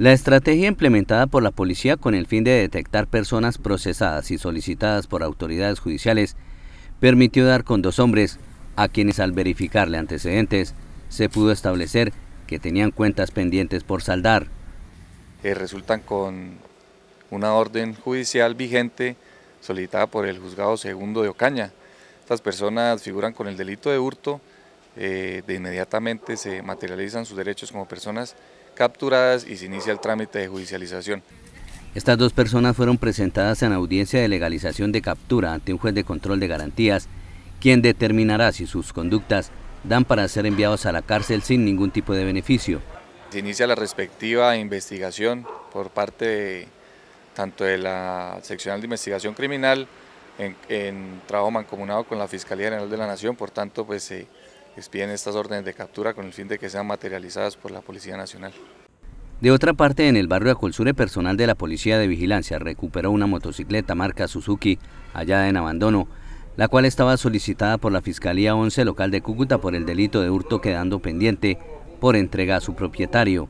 La estrategia implementada por la policía con el fin de detectar personas procesadas y solicitadas por autoridades judiciales permitió dar con dos hombres a quienes al verificarle antecedentes se pudo establecer que tenían cuentas pendientes por saldar. Eh, resultan con una orden judicial vigente solicitada por el juzgado segundo de Ocaña. Estas personas figuran con el delito de hurto eh, de inmediatamente se materializan sus derechos como personas capturadas y se inicia el trámite de judicialización. Estas dos personas fueron presentadas en audiencia de legalización de captura ante un juez de control de garantías, quien determinará si sus conductas dan para ser enviados a la cárcel sin ningún tipo de beneficio. Se inicia la respectiva investigación por parte tanto de la seccional de investigación criminal en, en, trabajo mancomunado con la Fiscalía General de la Nación, por tanto pues se, despiden estas órdenes de captura con el fin de que sean materializadas por la Policía Nacional. De otra parte, en el barrio Acolsure, personal de la Policía de Vigilancia recuperó una motocicleta marca Suzuki, hallada en abandono, la cual estaba solicitada por la Fiscalía 11 local de Cúcuta por el delito de hurto quedando pendiente por entrega a su propietario.